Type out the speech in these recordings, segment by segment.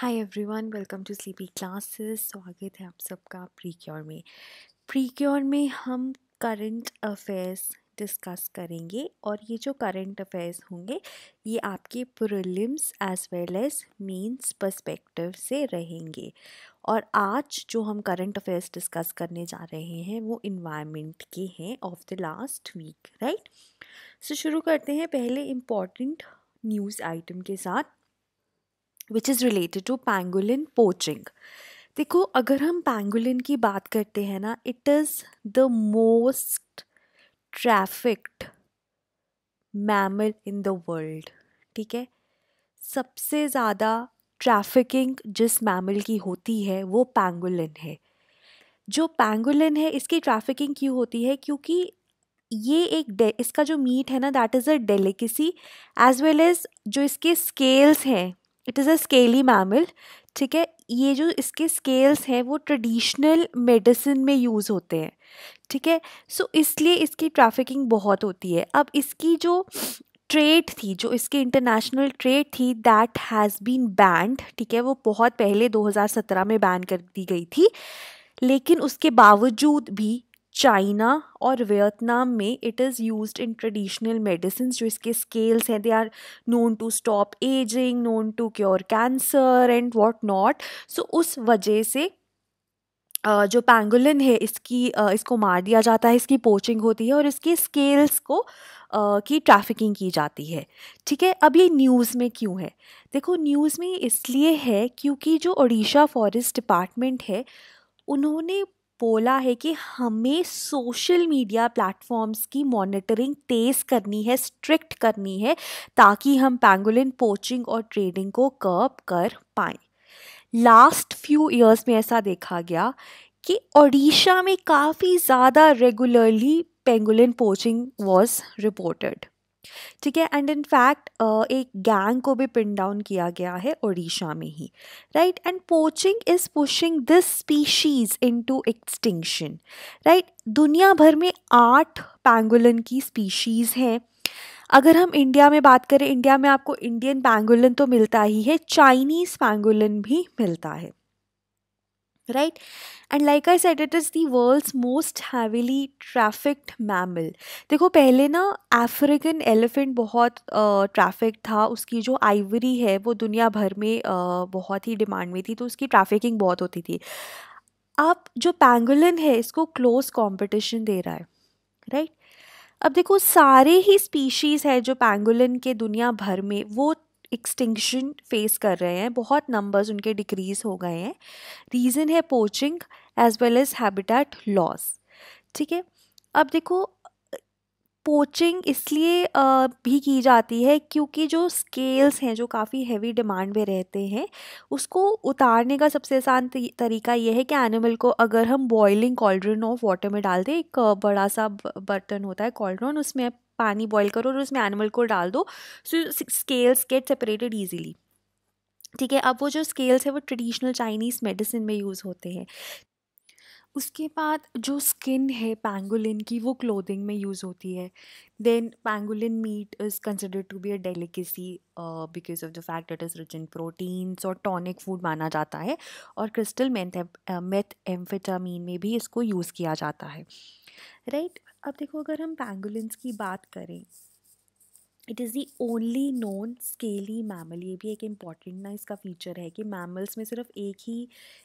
Hi everyone welcome to sleepy classes स्वागत है आप सबका प्री क्योर में प्री क्योर में हम करंट अफेयर्स डिस्कस करेंगे और ये जो करंट अफेयर्स होंगे ये आपके prelims as well as mains perspective से रहेंगे और आज जो हम करंट अफेयर्स डिस्कस करने जा रहे हैं वो इन्वायरमेंट के हैं of the last week right so शुरू करते हैं पहले इम्पॉर्टेंट न्यूज़ आइटम के साथ which is related to pangolin poaching देखो अगर हम पैंगुलिन की बात करते हैं ना it is the most trafficked mammal in the world ठीक है सबसे ज़्यादा ट्रैफिकिंग जिस मैमल की होती है वो पैंगुलिन है जो पैंगुलिन है इसकी ट्रैफिकिंग क्यों होती है क्योंकि ये एक इसका जो मीट है ना that is a delicacy as well as जो इसके स्केल्स हैं it is a scaly mammal ठीक है ये जो इसके स्केल्स हैं वो ट्रेडिशनल मेडिसिन में यूज़ होते हैं ठीक है सो so, इसलिए इसकी ट्रैफिकिंग बहुत होती है अब इसकी जो ट्रेड थी जो इसकी इंटरनेशनल ट्रेड थी दैट हैज़ बीन बैंड ठीक है वो बहुत पहले 2017 में बैन कर दी गई थी लेकिन उसके बावजूद भी चाइना और वियतनाम में it is use in traditional medicine जो इसके स्केल्स हैं they are known to stop ageing known to cure cancer and what not so उस वजह से जो पैंगुलिन है इसकी इसको मार दिया जाता है इसकी पोचिंग होती है और इसके स्केल्स को की ट्रैफिकिंग की जाती है ठीक है अब ये न्यूज़ में क्यों है देखो न्यूज़ में इसलिए है क्योंकि जो ओडिशा फॉरेस्ट डिपार्टमेंट है उन्होंने बोला है कि हमें सोशल मीडिया प्लेटफॉर्म्स की मॉनिटरिंग तेज़ करनी है स्ट्रिक्ट करनी है ताकि हम पेंगुलिन पोचिंग और ट्रेडिंग को कर्ब कर पाएँ लास्ट फ्यू ईयर्स में ऐसा देखा गया कि ओडिशा में काफ़ी ज़्यादा regularly pangolin poaching was reported ठीक है एंड इन फैक्ट एक गैंग को भी पिन डाउन किया गया है ओडिशा में ही right and poaching is pushing this species into extinction right दुनिया भर में आठ पैंगुलन की स्पीशीज़ हैं अगर हम इंडिया में बात करें इंडिया में आपको इंडियन पैंगुलन तो मिलता ही है चाइनीज़ पैंगुलन भी मिलता है right and like i said it is the world's most heavily trafficked mammal देखो पहले ना अफ्रीकन एलिफेंट बहुत ट्रैफिक था उसकी जो आइवरी है वो दुनिया भर में बहुत ही डिमांड में थी तो उसकी ट्रैफिकिंग बहुत होती थी अब जो पैंगुलिन है इसको क्लोज कंपटीशन दे रहा है राइट अब देखो सारे ही स्पीशीज़ है जो पैंगुलिन के दुनिया भर में वो एक्सटिंक्शन फेस कर रहे हैं बहुत नंबर्स उनके डिक्रीज़ हो गए हैं रीज़न है poaching as well as habitat loss ठीक है अब देखो पोचिंग इसलिए भी की जाती है क्योंकि जो स्केल्स हैं जो काफ़ी हैवी डिमांड में रहते हैं उसको उतारने का सबसे आसान तरीका यह है कि एनिमल को अगर हम बॉइलिंग कॉल्ड्रन ऑफ वाटर में डाल दें एक बड़ा सा बर्तन होता है कॉल्ड्रन उसमें पानी बॉईल करो और उसमें एनिमल को डाल दो so scales get separated easily ठीक है अब वो जो स्केल्स है वो ट्रेडिशनल चाइनीज़ मेडिसिन में यूज़ होते हैं उसके बाद जो स्किन है पैंगुलिन की वो क्लोथिंग में यूज़ होती है then pangolin meat is considered to be a delicacy because of the fact it is rich in proteins और टॉनिक फूड माना जाता है और क्रिस्टल मेथ मेथ एम्फेटामीन में भी इसको यूज़ किया जाता है राइट अब देखो अगर हम पेंगुलेंस की बात करें it is the only known scaly mammal ये भी एक इम्पॉर्टेंट ना इसका फीचर है कि मैमल्स में सिर्फ एक ही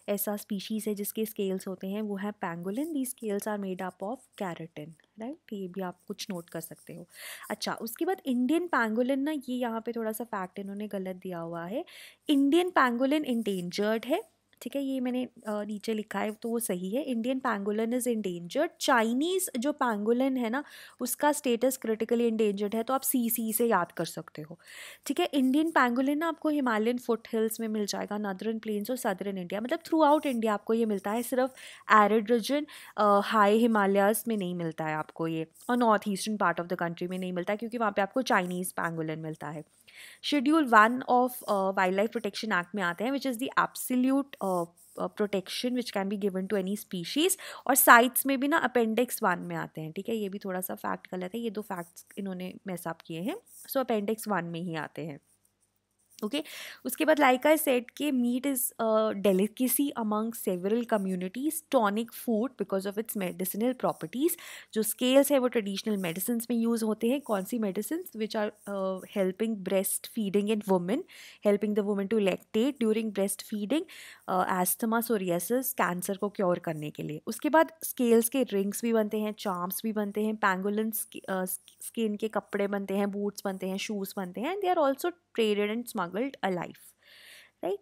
ऐसा स्पीशीज़ है जिसके स्केल्स होते हैं वो है pangolin the scales are made up of keratin right ये भी आप कुछ नोट कर सकते हो अच्छा उसके बाद इंडियन पेंगुलिन ना ये यहाँ पे थोड़ा सा फैक्ट इन्होंने गलत दिया हुआ है इंडियन पैंगुलिन इंडेंजर्ड है ठीक है ये मैंने नीचे लिखा है तो वो सही है Indian pangolin is endangered Chinese जो पैंगोलन है ना उसका स्टेटस क्रिटिकली इंडेंजर्ड है तो आप सी सी से याद कर सकते हो ठीक है इंडियन पैंगोलन ना आपको हिमालयन फुट हिल्स में मिल जाएगा नदरन प्लेन्स और सदरन इंडिया मतलब थ्रू आउट इंडिया आपको ये मिलता है सिर्फ एरिड रीजन हाई हिमालयाज में नहीं मिलता है आपको ये और north eastern part of the country में नहीं मिलता क्योंकि वहाँ पर आपको चाइनीज़ पैंगोलन मिलता है schedule one of wildlife protection act में आते हैं which is the absolute protection which can be given to any species और साइट्स में भी ना अपेंडिक्स वन में आते हैं ठीक है ये भी थोड़ा सा फैक्ट गलत है ये दो फैक्ट्स इन्होंने मैसअप किए हैं सो अपेंडिक्स वन में ही आते हैं ओके okay? उसके बाद लाइक आई सेट के meat is delicacy among several communities tonic food because of its medicinal properties जो स्केल्स है वो ट्रेडिशनल मेडिसिन में यूज़ होते हैं कौन सी medicine which are helping breastfeeding in women helping the women to lactate during breastfeeding asthma psoriasis cancer को cure करने के लिए उसके बाद स्केल्स के रिंग्स भी बनते हैं चार्म्स भी बनते हैं पैंगुलन स्किन uh, के कपड़े बनते हैं बूट्स बनते हैं शूज़ बनते हैं and they are also traded and smuggled alive right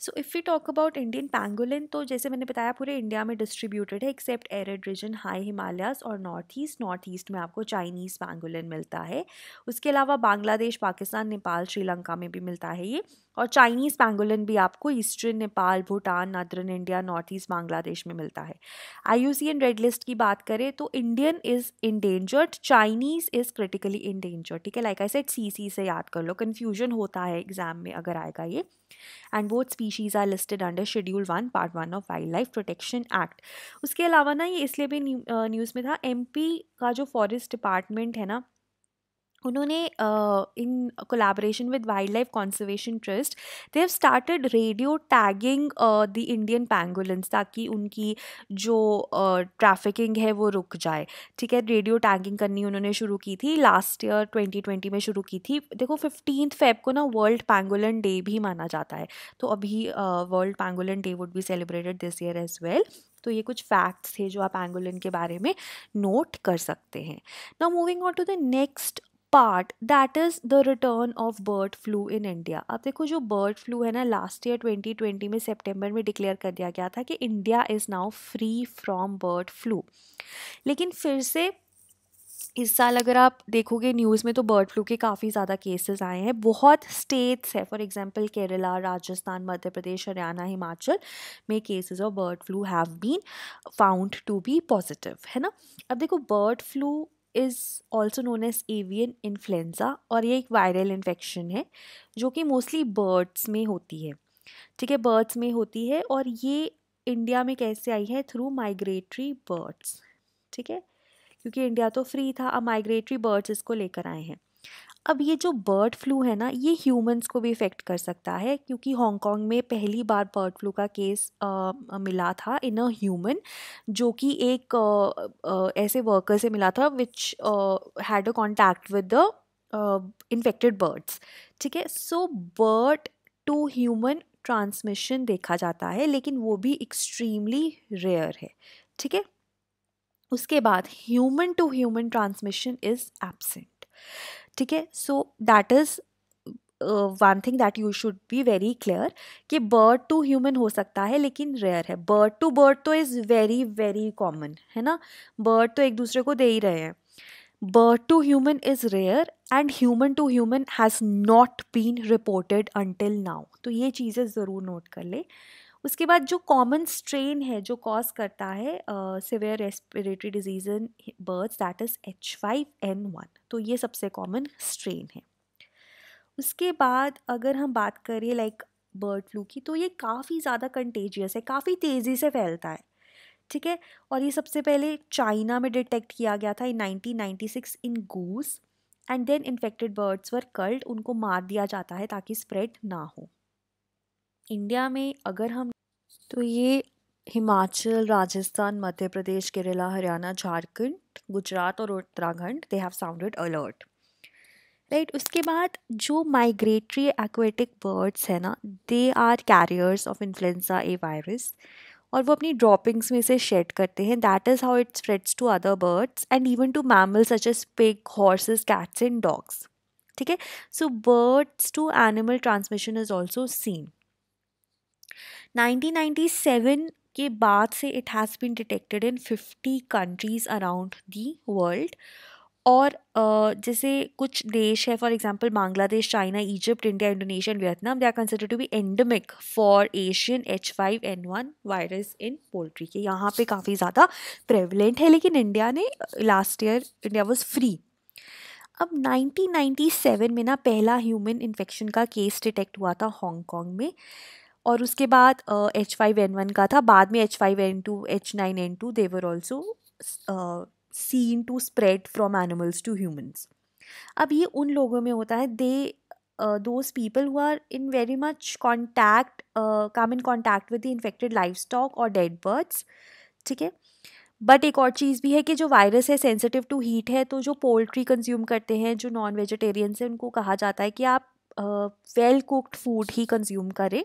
so if you talk about Indian pangolin तो जैसे मैंने बताया पूरे इंडिया में डिस्ट्रीब्यूटेड है except arid region high Himalayas और नॉर्थ ईस्ट नॉर्थ ईस्ट में आपको चाइनीज़ पैंगोलिन मिलता है उसके अलावा बांग्लादेश पाकिस्तान नेपाल श्रीलंका में भी मिलता है ये और चाइनीज़ पैंगोलिन भी आपको eastern Nepal Bhutan northern India north east Bangladesh में मिलता है आई रेड लिस्ट की बात करें तो Indian is endangered Chinese is critically endangered ठीक है लाइक आई सेट सी से याद कर लो कन्फ्यूजन होता है एग्जाम में अगर आएगा ये एंड वो speed species are listed under schedule one part one of wildlife protection act उसके अलावा ना ये इसलिए भी न्यूज़ में था एमपी का जो फॉरेस्ट डिपार्टमेंट है ना उन्होंने in collaboration with wildlife conservation trust they have started radio tagging the Indian pangolins ताकि उनकी जो ट्रैफिकिंग है वो रुक जाए ठीक है रेडियो टैगिंग करनी उन्होंने शुरू की थी लास्ट ईयर 2020 में शुरू की थी देखो फिफ्टीन फेब को ना वर्ल्ड पैंगुलन डे भी माना जाता है तो अभी world pangolin day would be celebrated this year as well तो ये कुछ फैक्ट्स थे जो आप एंगोलिन के बारे में नोट कर सकते हैं now moving on to the next part that is the return of bird flu in India अब देखो जो बर्ड फ्लू है ना लास्ट ईयर 2020 में सेप्टेम्बर में डिक्लेयर कर दिया गया था कि India is now free from bird flu लेकिन फिर से इस साल अगर आप देखोगे न्यूज़ में तो बर्ड फ्लू के काफ़ी ज़्यादा केसेस आए हैं बहुत स्टेट्स है फॉर एग्जांपल केरला राजस्थान मध्य प्रदेश हरियाणा हिमाचल में cases of bird flu have been found to be positive है ना अब देखो bird flu is also known as avian influenza और ये एक वायरल इन्फेक्शन है जो कि मोस्टली बर्ड्स में होती है ठीक है बर्ड्स में होती है और ये इंडिया में कैसे आई है थ्रू माइग्रेटरी बर्ड्स ठीक है क्योंकि इंडिया तो फ्री था अब माइग्रेटरी बर्ड्स इसको लेकर आए हैं अब ये जो बर्ड फ्लू है ना ये ह्यूमंस को भी इफ़ेक्ट कर सकता है क्योंकि हांगकांग में पहली बार बर्ड फ्लू का केस आ, मिला था इन अ ह्यूमन जो कि एक आ, आ, ऐसे वर्कर से मिला था which had a contact with the infected birds ठीक है so bird to human transmission देखा जाता है लेकिन वो भी एक्सट्रीमली रेयर है ठीक है उसके बाद human to human transmission is absent ठीक है so that is one thing that you should be very clear कि बर्ड टू ह्यूमन हो सकता है लेकिन रेयर है बर्ड टू बर्ड तो इज़ वेरी वेरी कॉमन है ना बर्ड तो एक दूसरे को दे ही रहे हैं bird to human is rare and human to human has not been reported until now तो ये चीज़ें ज़रूर नोट कर ले उसके बाद जो कॉमन स्ट्रेन है जो कॉज करता है severe respiratory disease in birds that is H five N one तो ये सबसे कॉमन स्ट्रेन है उसके बाद अगर हम बात करें लाइक बर्ड फ्लू की तो ये काफ़ी ज़्यादा कंटेजियस है काफ़ी तेज़ी से फैलता है ठीक है और ये सबसे पहले चाइना में डिटेक्ट किया गया था in 1996 in goose and then infected birds were culled उनको मार दिया जाता है ताकि स्प्रेड ना हो इंडिया में अगर हम तो ये हिमाचल राजस्थान मध्य प्रदेश केरला हरियाणा झारखंड गुजरात और Uttarakhand they have sounded alert right उसके बाद जो माइग्रेटरी एक्वेटिक बर्ड्स है ना they are carriers of influenza A virus और वो अपनी ड्रॉपिंग्स में से शेड करते हैं that is how it spreads to other birds and even to mammals such as pig horses cats and dogs ठीक है so birds to animal transmission is also seen 1997 के बाद से it has been detected in 50 countries around the world और जैसे कुछ देश है for example Bangladesh China Egypt India Indonesia and Vietnam they are consider to be endemic for Asian H five N one virus in poultry के यहाँ पे काफ़ी ज़्यादा प्रेवलेंट है लेकिन इंडिया ने last year India was free अब 1997 में ना पहला ह्यूमन इन्फेक्शन का केस डिटेक्ट हुआ था हांगकांग में और उसके बाद एच फाइव एन वन का था बाद में H five N two H nine N two they were also seen to spread from animals to humans अब ये उन लोगों में होता है they those people who are in very much contact come in contact with the infected livestock और dead birds ठीक है बट एक और चीज़ भी है कि जो वायरस है सेंसिटिव टू हीट है तो जो पोल्ट्री कंज्यूम करते हैं जो नॉन वेजिटेरियंस हैं उनको कहा जाता है कि आप वेल कुक्ड फूड ही कंज्यूम करें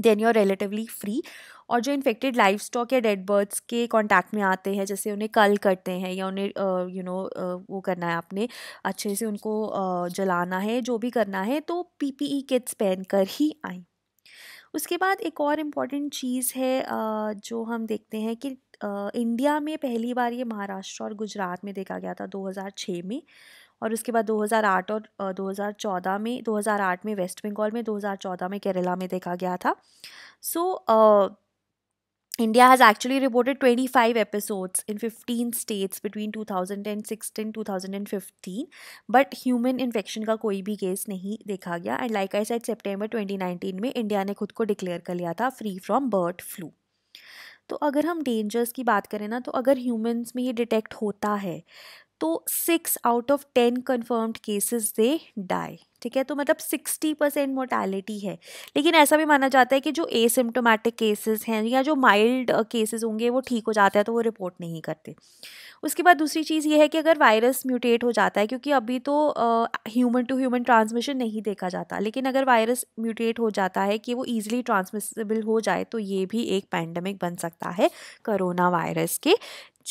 then you are relatively free और जो इन्फेक्टेड लाइफ स्टॉक या डेड बर्ड्स के कॉन्टैक्ट में आते हैं जैसे उन्हें कल करते हैं या उन्हें यू नो वो करना है आपने अच्छे से उनको जलाना है जो भी करना है तो P P E e kits पहन कर ही आएँ उसके बाद एक और इम्पॉर्टेंट चीज़ है जो हम देखते हैं कि इंडिया में पहली बार ये महाराष्ट्र और गुजरात में देखा गया था 2006 में और उसके बाद 2008 और 2014 में 2008 में वेस्ट बंगाल में 2014 में केरला में देखा गया था so so, India has actually reported 25 episodes in 15 states between 2006 and 2015, but human infection का कोई भी केस नहीं देखा गया एंड लाइक आई सेड सितंबर 2019 में इंडिया ने खुद को डिक्लेयर कर लिया था फ्री फ्रॉम बर्ड फ्लू तो अगर हम डेंजर्स की बात करें ना तो अगर ह्यूमंस में ये डिटेक्ट होता है तो six out of ten confirmed cases they die ठीक है तो मतलब सिक्सटी परसेंट मोर्टैलिटी है लेकिन ऐसा भी माना जाता है कि जो एसिम्टोमेटिक केसेस हैं या जो माइल्ड केसेस uh, होंगे वो ठीक हो जाता है तो वो रिपोर्ट नहीं करते उसके बाद दूसरी चीज़ ये है कि अगर वायरस म्यूटेट हो जाता है क्योंकि अभी तो ह्यूमन टू ह्यूमन ट्रांसमिशन नहीं देखा जाता लेकिन अगर वायरस म्यूटेट हो जाता है कि वो ईजिली ट्रांसमिसिबल हो जाए तो ये भी एक पैंडमिक बन सकता है करोना वायरस के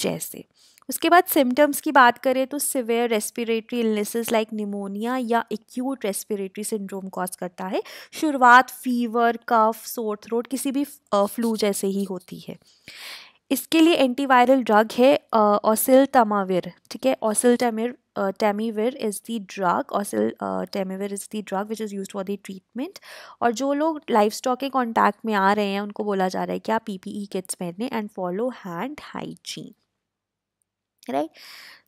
जैसे उसके बाद सिम्टम्स की बात करें तो severe respiratory illnesses like pneumonia या एक्यूट रेस्पिरेटरी सिंड्रोम कॉज करता है शुरुआत फीवर कफ सोर थ्रोट किसी भी फ्लू जैसे ही होती है इसके लिए एंटीवायरल ड्रग है ओसिल तमाविर ठीक है oseltamivir temivir is is drug oseltamivir is tamivir drug which is use for used treatment और जो लोग लाइफ स्टॉक के कॉन्टैक्ट में आ रहे हैं उनको बोला जा रहा है कि आप पी पी ई किट्स पहने and follow hand hygiene right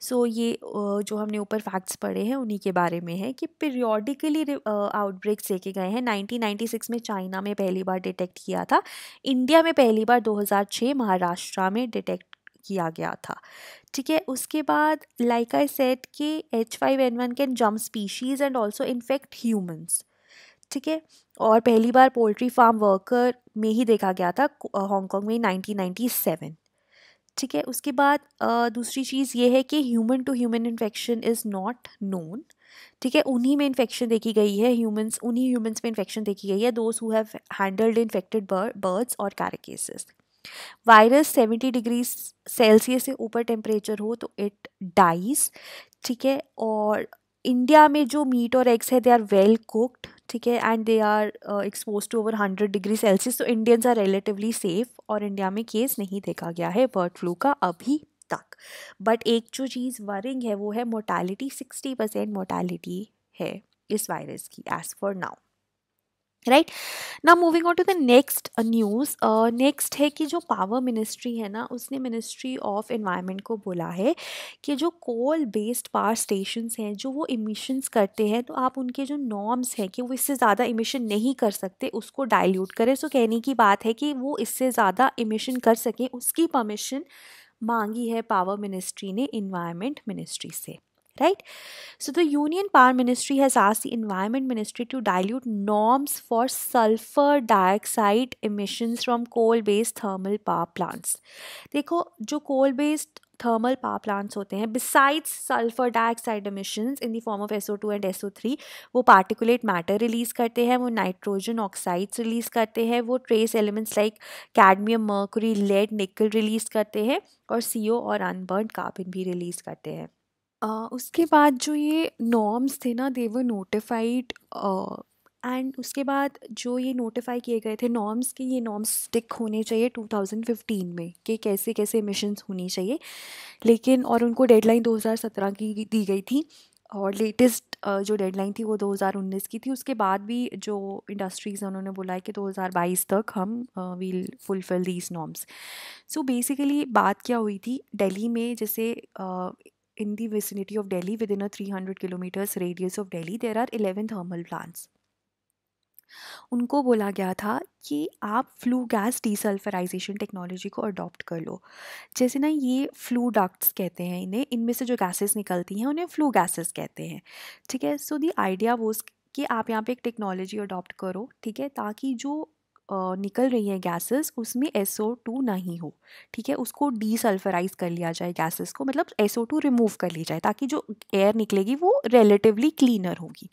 so ये जो हमने ऊपर फैक्ट्स पढ़े हैं उन्हीं के बारे में है कि पीरियोडिकली आउटब्रेक्स देखे गए हैं 1996 में चाइना में पहली बार डिटेक्ट किया था इंडिया में पहली बार 2006 महाराष्ट्र में डिटेक्ट किया गया था ठीक है उसके बाद लाइक आई सेट कि H five N one can jump species and also infect humans ठीक है और पहली बार पोल्ट्री फार्म वर्कर में ही देखा गया था हांगकॉन्ग में 1997 ठीक है उसके बाद दूसरी चीज़ ये है कि human to human infection is not known ठीक है उन्हीं में इन्फेक्शन देखी गई है ह्यूमंस उन्हीं ह्यूमंस में इन्फेक्शन देखी गई है those who have handled infected birds और carcasses virus seventy degree Celsius से ऊपर टेम्परेचर हो तो इट डाइज ठीक है और इंडिया में जो मीट और एग्स है दे आर वेल कुकड ठीक है and they are expose to over hundred degree Celsius तो इंडियंस आर रिलेटिवली सेफ और इंडिया में केस नहीं देखा गया है बर्ड फ्लू का अभी तक बट एक जो चीज़ वरिंग है वो है मोटेलिटी सिक्सटी परसेंट मोटेलिटी है इस वायरस की एज़ फॉर नाउ राइट ना moving on to the next news next है कि जो पावर मिनिस्ट्री है ना उसने मिनिस्ट्री ऑफ इन्वायरमेंट को बोला है कि जो कोल बेस्ड पावर स्टेशन हैं जो वो इमिशंस करते हैं तो आप उनके जो नॉर्म्स हैं कि वो इससे ज़्यादा इमिशन नहीं कर सकते उसको डाइल्यूट करें सो कहने की बात है कि वो इससे ज़्यादा इमिशन कर सकें उसकी परमिशन मांगी है पावर मिनिस्ट्री ने इन्वायरमेंट मिनिस्ट्री से right? So the Union Power Ministry has asked the Environment Ministry to dilute norms for sulfur dioxide emissions from coal-based thermal power plants. देखो जो coal-based थर्मल पावर प्लांट्स होते हैं besides sulphur dioxide emissions in the form of S O two and S O three वो particulate matter release करते हैं वो nitrogen oxides release करते हैं वो trace elements like cadmium mercury lead nickel release करते हैं और सीओ और अनबर्न कार्बन भी रिलीज़ करते हैं उसके बाद जो ये नॉर्म्स थे ना दे वर नोटिफाइड एंड उसके बाद जो ये नोटिफाई किए गए थे नॉर्म्स के ये नॉर्म्स स्टिक होने चाहिए 2015 में कि कैसे कैसे मिशन होनी चाहिए लेकिन और उनको डेडलाइन 2017 की दी गई थी और लेटेस्ट जो डेडलाइन थी वो 2019 की थी उसके बाद भी जो इंडस्ट्रीज़ हैं उन्होंने बोला है कि 2022 तक हम will fulfil these norms so basically बात क्या हुई थी दिल्ली में जैसे in the vicinity of Delhi within a 300 kilometers radius of Delhi there are 11 thermal plants उनको बोला गया था कि आप फ्लू गैस डीसल्फराइजेशन टेक्नोलॉजी को अडॉप्ट कर लो जैसे ना ये फ्लू डक्ट्स कहते हैं इन्हें इनमें से जो गैसेस निकलती हैं उन्हें फ्लू गैसेस कहते हैं ठीक है सो दी आइडिया वो कि आप यहाँ पे एक टेक्नोलॉजी अडॉप्ट करो ठीक है ताकि जो निकल रही हैं गैसेस उसमें एस ओ टू नहीं हो ठीक है उसको डीसल्फराइज कर लिया जाए गैसेस को मतलब एस ओ टू रिमूव कर लिया जाए ताकि जो एयर निकलेगी वो रिलेटिवली क्लीनर होगी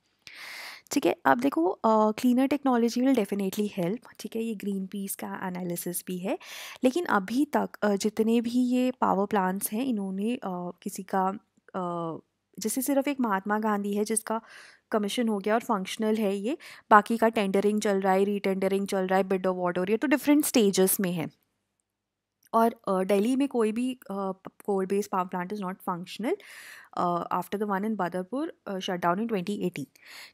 ठीक है अब देखो cleaner technology will definitely help ठीक है ये ग्रीन पीस का एनालिसिस भी है लेकिन अभी तक uh, जितने भी ये पावर प्लांट्स हैं इन्होंने uh, किसी का uh, जैसे सिर्फ एक महात्मा गांधी है जिसका कमीशन हो गया और फंक्शनल है ये बाकी का टेंडरिंग चल रहा है रीटेंडरिंग चल रहा है बिड हो रही है तो डिफरेंट स्टेजेस में है और दिल्ली में कोई भी coal base power plant is not functional after the one in Badarpur shut down in twenty eighteen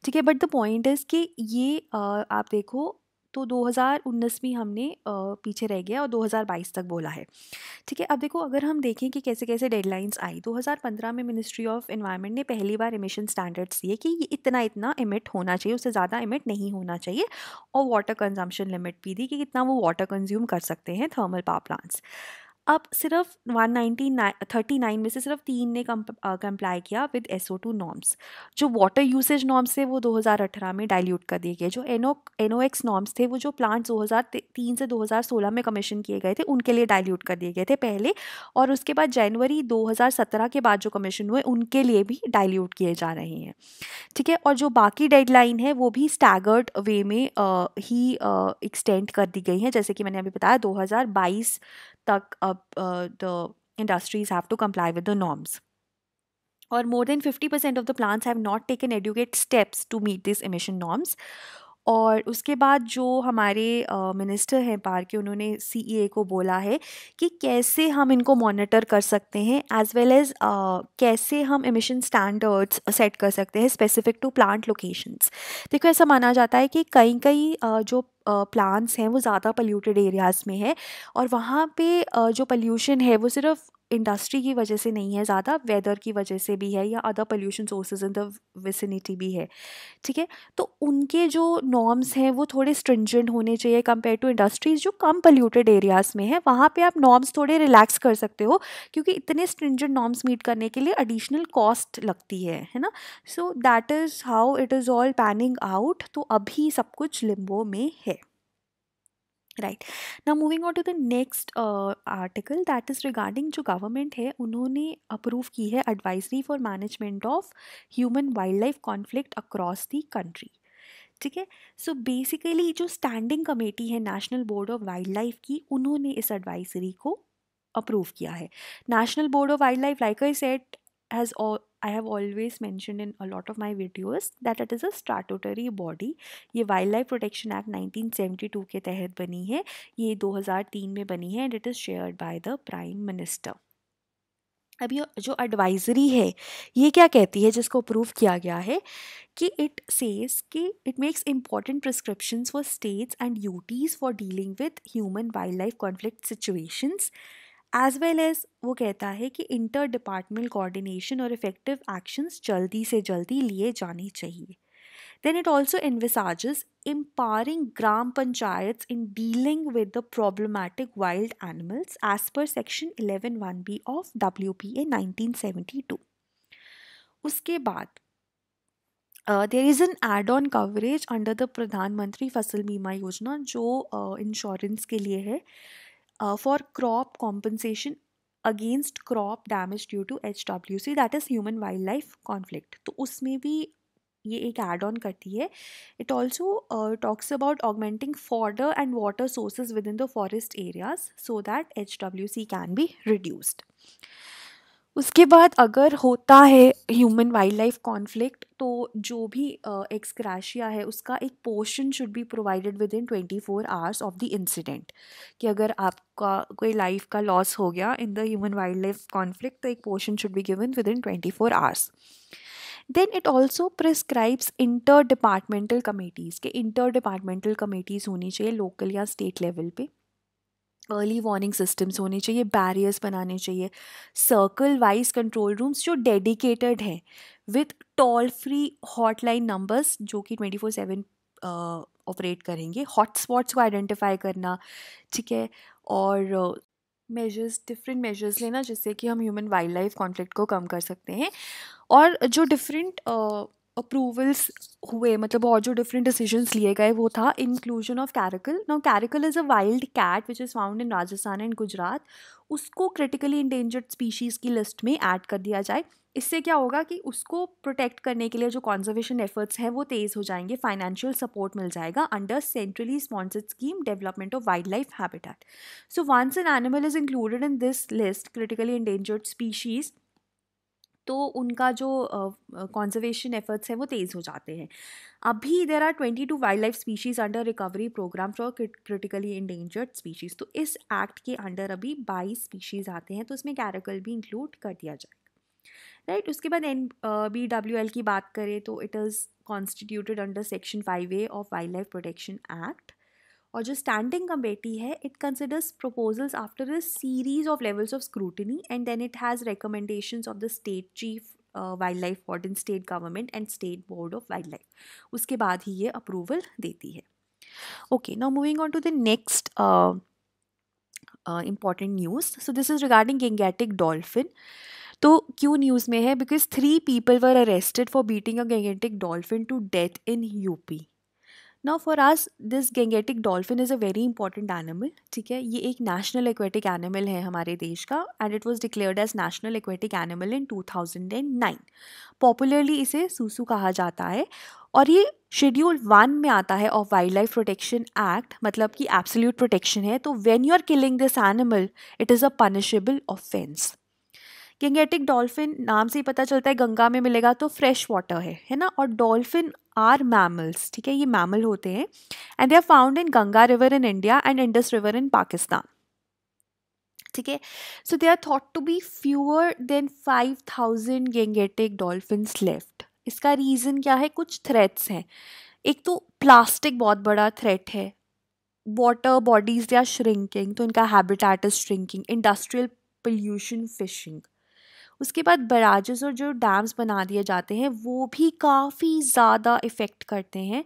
ठीक है बट द पॉइंट इज़ कि ये uh, आप देखो तो 2019 भी हमने पीछे रह गया और 2022 तक बोला है ठीक है अब देखो अगर हम देखें कि कैसे कैसे डेडलाइंस आई 2015 में मिनिस्ट्री ऑफ इन्वायरमेंट ने पहली बार इमिशन स्टैंडर्ड्स दिए कि ये इतना इतना इमिट होना चाहिए उससे ज़्यादा इमिट नहीं होना चाहिए और वाटर कंजम्पशन लिमिट भी दी कि कितना वो वाटर कंज्यूम कर सकते हैं थर्मल पावर प्लांट्स अब सिर्फ 199 39 में से सिर्फ तीन ने कंप्लाई किया with S O two norms जो वाटर यूसेज नॉर्म्स थे वो 2018 में डाइल्यूट कर दिए गए जो एनओ एनओ एक्स नॉर्म्स थे वो जो प्लांट 2003 से 2016 में कमीशन किए गए थे उनके लिए डाइल्यूट कर दिए गए थे पहले और उसके बाद जनवरी 2017 के बाद जो कमीशन हुए उनके लिए भी डाइल्यूट किए जा रहे हैं ठीक है और जो बाकी डेडलाइन है वो भी स्टैगर्ड वे में आ, ही एक्सटेंड कर दी गई है जैसे कि मैंने अभी बताया बाईस Tak, अब the industries have to comply with the norms. Or more than 50% of the plants have not taken adequate steps to meet these emission norms. और उसके बाद जो हमारे मिनिस्टर हैं पार के उन्होंने ए e को बोला है कि कैसे हम इनको मॉनिटर कर सकते हैं एज वेल एज़ कैसे हम एमिशन स्टैंडर्ड्स सेट कर सकते हैं स्पेसिफिक टू प्लांट लोकेशंस देखो ऐसा माना जाता है कि कई कई जो प्लांट्स हैं वो ज़्यादा पल्यूटेड एरियाज़ में है और वहाँ पे जो पल्यूशन है वो सिर्फ इंडस्ट्री की वजह से नहीं है ज़्यादा वेदर की वजह से भी है या other pollution sources in the vicinity भी है ठीक है तो उनके जो नॉर्म्स हैं वो थोड़े स्ट्रिंजेंट होने चाहिए कंपेयर टू इंडस्ट्रीज़ जो कम पोल्यूटेड एरियाज़ में है वहाँ पे आप नॉर्म्स थोड़े रिलैक्स कर सकते हो क्योंकि इतने स्ट्रिंजेंट नॉर्म्स मीट करने के लिए एडिशनल कॉस्ट लगती है है ना so that is how it is all panning out तो अभी सब कुछ लिम्बो में है राइट ना moving on to the next article that is regarding जो गवर्नमेंट है उन्होंने अप्रूव की है advisory for management of human wildlife conflict across the country ठीक है सो बेसिकली जो स्टैंडिंग कमेटी है national board of wildlife की उन्होंने इस एडवाइजरी को अप्रूव किया है national board of wildlife like I said has I have always mentioned in a lot of my videos that it is a statutory body. ये wildlife protection act two के तहत बनी है ये दो हजार तीन में बनी है and it is shared by the prime minister अब ये जो एडवाइजरी है ये क्या कहती है जिसको अप्रूव किया गया है कि इट सेज कि it makes important prescriptions for states and UTs for dealing with human wildlife conflict situations as well as वो कहता है कि इंटर डिपार्टमेंट कोऑर्डिनेशन और इफेक्टिव एक्शंस जल्दी से जल्दी लिए जाने चाहिए then it also gram panchayat in dealing with the problematic wild animals as per section eleven one B of W P A nineteen seventy two उसके बाद there is an add on coverage under the Pradhanmantri Fasal बीमा योजना जो insurance uh, के लिए है Uh, for crop compensation against crop damage due to HWC that is human wildlife conflict तो उसमें भी ये एक add on करती है it also uh, talks about augmenting fodder and water sources within the forest areas so that HWC can be reduced उसके बाद अगर होता है ह्यूमन वाइल्ड लाइफ कॉन्फ्लिक्ट तो जो भी एक्सक्राशिया है उसका एक portion should be provided within twenty four hours of the incident कि अगर आपका कोई लाइफ का लॉस हो गया in the human wildlife conflict तो एक portion should be given within twenty four hours then it also prescribes inter departmental committees के इंटर डिपार्टमेंटल कमेटीज़ होनी चाहिए लोकल या स्टेट लेवल पे अर्ली वार्निंग सिस्टम्स होने चाहिए barriers बनाने चाहिए सर्कल वाइज कंट्रोल रूम्स जो डेडिकेटेड हैं with toll free hotline numbers जो कि ट्वेंटी फोर सेवन ऑपरेट करेंगे हॉटस्पॉट्स को आइडेंटिफाई करना ठीक है और मेजर्स डिफरेंट मेजर्स लेना जिससे कि हम ह्यूमन वाइल्ड लाइफ कॉन्फ्लिक्ट को कम कर सकते हैं और जो डिफरेंट uh, अप्रूवल्स हुए मतलब और जो डिफरेंट डिसीजन लिए गए वो था inclusion of caracal now caracal is a wild cat which is found in Rajasthan and Gujarat उसको क्रिटिकली इंडेंजर्ड स्पीशीज़ की लिस्ट में ऐड कर दिया जाए इससे क्या होगा कि उसको प्रोटेक्ट करने के लिए जो कॉन्जर्वेशन एफर्ट्स हैं वो तेज़ हो जाएंगे फाइनेंशियल सपोर्ट मिल जाएगा under centrally sponsored scheme development of wildlife habitat so once an animal is included in this list critically endangered species तो उनका जो कॉन्जर्वेशन एफर्ट्स हैं वो तेज़ हो जाते हैं अभी there are twenty two wildlife species under recovery programme for critically endangered species तो इस एक्ट के अंडर अभी बाईस स्पीशीज़ आते हैं तो इसमें कैरेकल भी इंक्लूड कर दिया जाएगा राइट right? उसके बाद एन बी डब्ल्यू एल की बात करें तो it is constituted under section five A of wildlife protection act और जो स्टैंडिंग कमेटी है it considers proposals after a series of levels of scrutiny and then it has recommendation of the state chief wildlife warden state government and state board of wildlife उसके बाद ही ये approval देती है okay now moving on to the next important news so this is regarding Gangetic dolphin तो क्यों news में है because three people were arrested for beating a Gangetic dolphin to death in UP now for us this Gangetic dolphin is a very important animal ठीक है ये एक national aquatic animal है हमारे देश का and it was declared as national aquatic animal in two thousand and nine popularly इसे सूसू कहा जाता है और ये शेड्यूल वन में आता है of wildlife protection act मतलब कि एब्सोल्यूट प्रोटेक्शन है तो when you are killing this animal it is a punishable offence Gangetic dolphin नाम से ही पता चलता है गंगा में मिलेगा तो फ्रेश वाटर है है ना और डॉल्फिन आर मैमल्स ठीक है ये मैमल होते हैं and they are found in Ganga river in India and Indus river in Pakistan ठीक है so they are thought to be fewer than five thousand Gangetic dolphins left इसका रीज़न क्या है कुछ थ्रेट्स हैं एक तो प्लास्टिक बहुत बड़ा थ्रेट है water bodies they are shrinking तो इनका habitat is shrinking industrial pollution fishing उसके बाद बराजेस और जो डैम्स बना दिए जाते हैं वो भी काफ़ी ज़्यादा इफ़ेक्ट करते हैं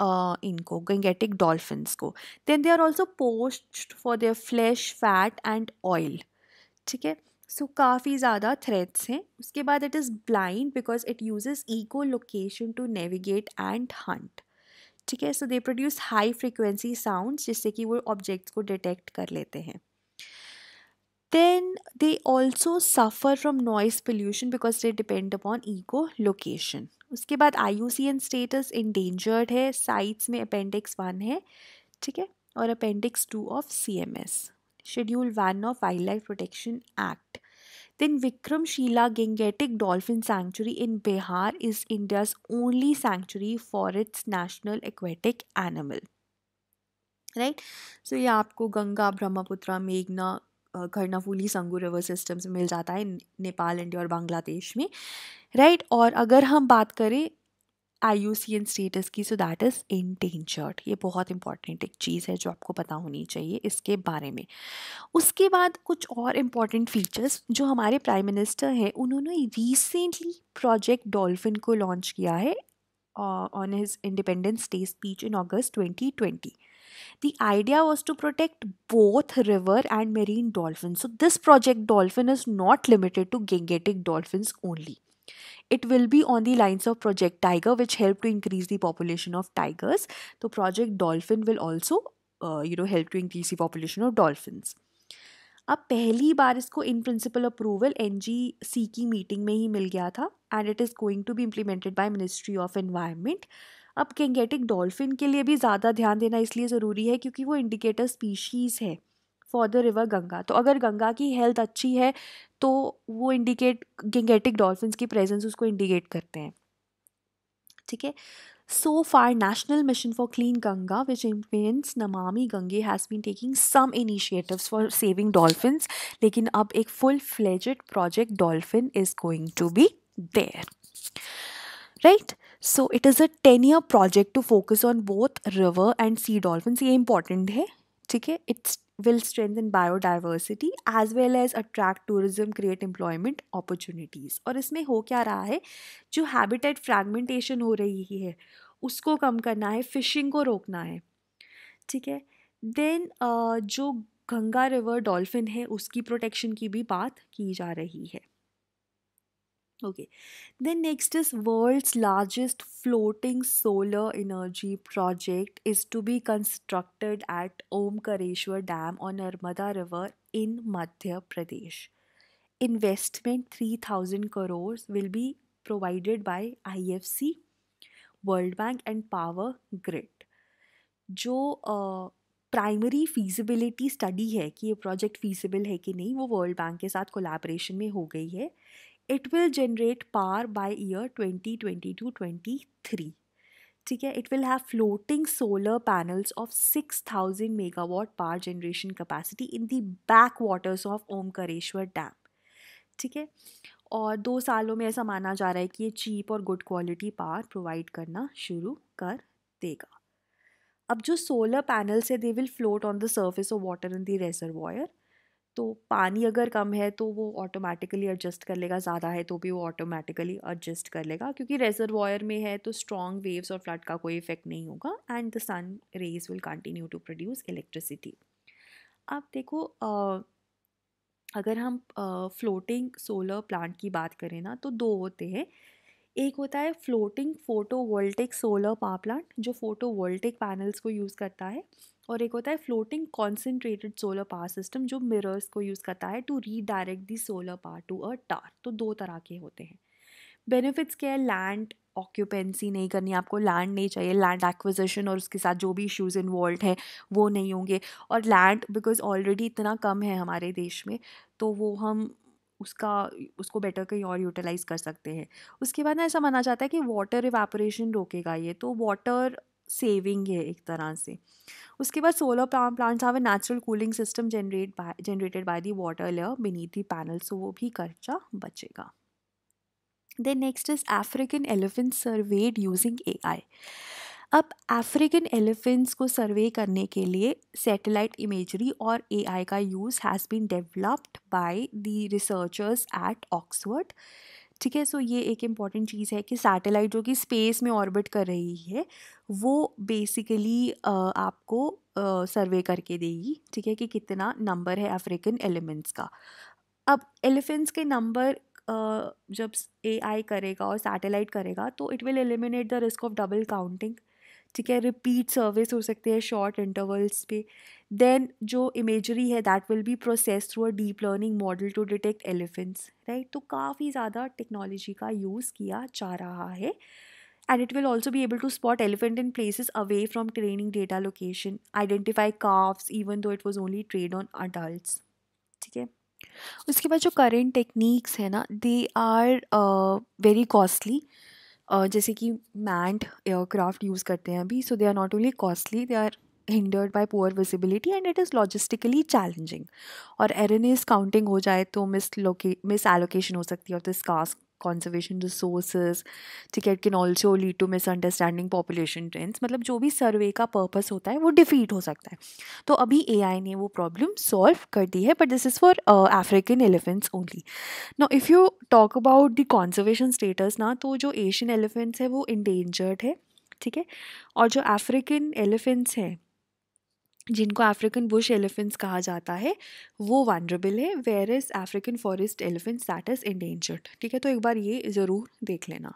आ, इनको गंगेटिक डॉल्फिन्स को then they are also poached for their flesh fat and oil ठीक है सो काफ़ी ज़्यादा थ्रेड्स हैं उसके बाद it is blind because it uses echolocation to navigate and hunt ठीक है so they produce high frequency sound जिससे कि वो ऑब्जेक्ट्स को डिटेक्ट कर लेते हैं then they also suffer from noise pollution because they depend upon eco location उसके बाद I U C N status endangered है साइट्स में अपेंडिक्स वन है ठीक है और appendix two of C M S schedule one of wildlife protection act then Vikramshila Gangetic dolphin sanctuary in Bihar is India's only sanctuary for its national aquatic animal right so ये आपको गंगा ब्रह्मपुत्र मेघना कर्णाफूली संगू river system से मिल जाता है Nepal India और बांग्लादेश में right right? और अगर हम बात करें I U C N status की सो दैट इज़ इंडेंजर्ड ये बहुत इंपॉर्टेंट एक चीज़ है जो आपको पता होनी चाहिए इसके बारे में उसके बाद कुछ और इम्पॉर्टेंट फीचर्स जो हमारे प्राइम मिनिस्टर हैं उन्होंने रिसेंटली प्रोजेक्ट डॉल्फिन को लॉन्च किया है on his independence day speech in August twenty twenty The idea was to protect both river and marine dolphins. So, this project dolphin is not limited to gangetic dolphins only. It will be on the lines of Project Tiger, which helped to increase the population of tigers. So, Project Dolphin will also, uh, you know, help to increase the population of dolphins. अब पहली बार इसको in principle approval एन की meeting में ही मिल गया था and it is going to be implemented by ministry of environment अब केंगेटिक डॉल्फिन के लिए भी ज़्यादा ध्यान देना इसलिए ज़रूरी है क्योंकि वो इंडिकेटर स्पीशीज़ है फॉर द रिवर गंगा तो अगर गंगा की हेल्थ अच्छी है तो वो इंडिकेट गेंगेटिक डॉल्फिन की प्रेजेंस उसको इंडिकेट करते हैं ठीक है so far national mission for clean Ganga which implements Namami Gange has been taking some initiative for saving dolphin लेकिन अब एक full fledged project dolphin is going to be there right so it is a ten year project to focus on both river and sea dolphin ये important है ठीक है its will strengthen biodiversity as well as attract tourism create employment opportunities और इसमें हो क्या रहा है जो हैबिटेट फ्रैगमेंटेशन हो रही है उसको कम करना है फिशिंग को रोकना है ठीक है देन जो गंगा रिवर डॉल्फिन है उसकी प्रोटेक्शन की भी बात की जा रही है Okay, then next is world's largest floating solar energy project is to be constructed at Omkareshwar Dam on Narmada River in Madhya Pradesh. Investment 3000 crores will be provided by IFC, World Bank and Power Grid. जो primary feasibility study है कि ये project feasible है कि नहीं वो world bank के साथ कोलैबोरेशन में हो गई है it will generate power by year 2022-23 ठीक है it will have floating solar panels of 6000 megawatt power generation capacity in the backwaters of Omkareshwar dam ठीक है और दो सालों में ऐसा माना जा रहा है कि ये चीप और गुड क्वालिटी पावर प्रोवाइड करना शुरू कर देगा अब जो सोलर पैनल्स है they will float on the surface of water in the reservoir तो पानी अगर कम है तो वो ऑटोमेटिकली एडजस्ट कर लेगा ज़्यादा है तो भी वो ऑटोमेटिकली एडजस्ट कर लेगा क्योंकि रेजरवायर में है तो स्ट्रॉन्ग वेव्स और फ्लड का कोई इफेक्ट नहीं होगा and the sun rays will continue to produce electricity आप देखो आ, अगर हम फ्लोटिंग सोलर प्लांट की बात करें ना तो दो होते हैं एक होता है floating photovoltaic solar power plant जो फोटोवोल्टिक पैनल्स को यूज़ करता है और एक होता है floating concentrated solar power system जो मिरर्स को यूज़ करता है to redirect the solar power to a tower तो दो तरह के होते हैं बेनिफिट्स क्या है लैंड ऑक्यूपेंसी नहीं करनी आपको लैंड नहीं चाहिए लैंड एक्विजिशन और उसके साथ जो भी इश्यूज़ इन्वॉल्व हैं वो नहीं होंगे और लैंड बिकॉज ऑलरेडी इतना कम है हमारे देश में तो वो हम उसका उसको बेटर कहीं और यूटिलाइज़ कर सकते हैं उसके बाद ना ऐसा माना जाता है कि वाटर इवेपोरेशन रोकेगा ये तो वाटर सेविंग है एक तरह से उसके बाद solar plants have a natural cooling system generate by generated by the water layer beneath the panel so वो भी खर्चा बचेगा then next is African elephant surveyed using A I अब अफ्रीकन एलिफेंट्स को सर्वे करने के लिए सैटेलाइट इमेजरी और एआई का use has been developed by the researchers at Oxford ठीक है सो ये एक इम्पॉर्टेंट चीज़ है कि सैटेलाइट जो कि स्पेस में ऑर्बिट कर रही है वो बेसिकली आपको सर्वे करके देगी ठीक है कि कितना नंबर है अफ्रीकन एलिमेंट्स का अब एलिफेंट्स के नंबर जब ए आई करेगा और सैटेलाइट करेगा तो it will eliminate the risk of double counting ठीक है रिपीट सर्विस हो सकते हैं शॉर्ट इंटरवल्स पे देन जो इमेजरी है that will be process through a deep learning model to detect elephants right तो काफ़ी ज़्यादा टेक्नोलॉजी का यूज़ किया जा रहा है एंड इट विल ऑल्सो भी able to spot elephant in places away from training data location identify calves even though it was only trained on adult ठीक है उसके बाद जो करेंट टेक्निक्स हैं ना दे आर वेरी कॉस्टली जैसे कि मैंड एयरक्राफ्ट यूज़ करते हैं अभी so they are not only costly they are hindered by poor visibility and it is logistically challenging और एरनेस काउंटिंग हो जाए तो मिस लोके मिस एलोकेशन हो सकती है ऑफ दिस कास्क कॉन्जर्वेशन रिसोर्सेज ठीक है it can also lead to misunderstanding population trends मतलब जो भी सर्वे का पर्पस होता है वो डिफीट हो सकता है तो अभी ए आई ने वो प्रॉब्लम सॉल्व कर दी है but this is for African elephants only ना if you talk about the conservation status ना तो जो एशियन एलिफेंट्स है वो इंडेंजर्ड है ठीक है और जो अफ्रीकन एलिफेंट्स हैं जिनको अफ्रीकन बुश एलिफेंट्स कहा जाता है वो वांड्रेबल है whereas African forest elephants that is endangered ठीक है तो एक बार ये ज़रूर देख लेना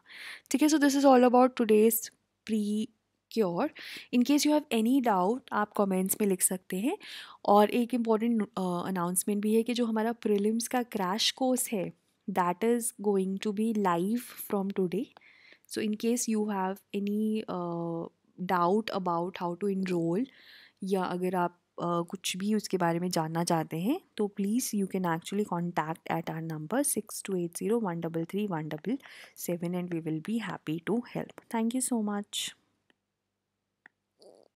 ठीक है so this is all about today's pre cure in case you have any doubt आप कमेंट्स में लिख सकते हैं और एक इम्पॉर्टेंट अनाउंसमेंट भी है कि जो हमारा प्रिलिम्स का क्रैश कोर्स है that is going to be live from today so in case you have any doubt about how to enrol या अगर आप Uh, कुछ भी उसके बारे में जानना चाहते हैं तो please you can actually contact at our number six two eight zero one double three one double seven and we will be happy to help thank you so much